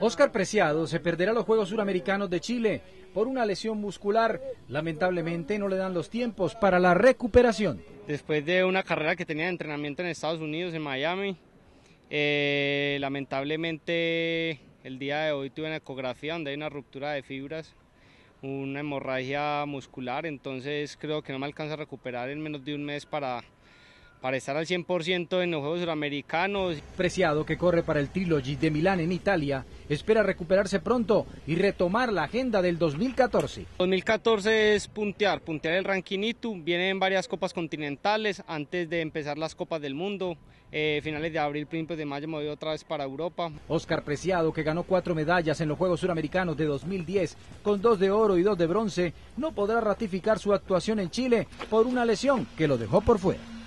Oscar Preciado se perderá los Juegos Suramericanos de Chile por una lesión muscular. Lamentablemente no le dan los tiempos para la recuperación. Después de una carrera que tenía de entrenamiento en Estados Unidos, en Miami, eh, lamentablemente el día de hoy tuve una ecografía donde hay una ruptura de fibras, una hemorragia muscular, entonces creo que no me alcanza a recuperar en menos de un mes para para estar al 100% en los Juegos Suramericanos. Preciado, que corre para el Trilogy de Milán en Italia, espera recuperarse pronto y retomar la agenda del 2014. 2014 es puntear, puntear el viene en varias copas continentales antes de empezar las copas del mundo. Eh, finales de abril, principios de mayo, movió otra vez para Europa. Oscar Preciado, que ganó cuatro medallas en los Juegos Suramericanos de 2010, con dos de oro y dos de bronce, no podrá ratificar su actuación en Chile por una lesión que lo dejó por fuera.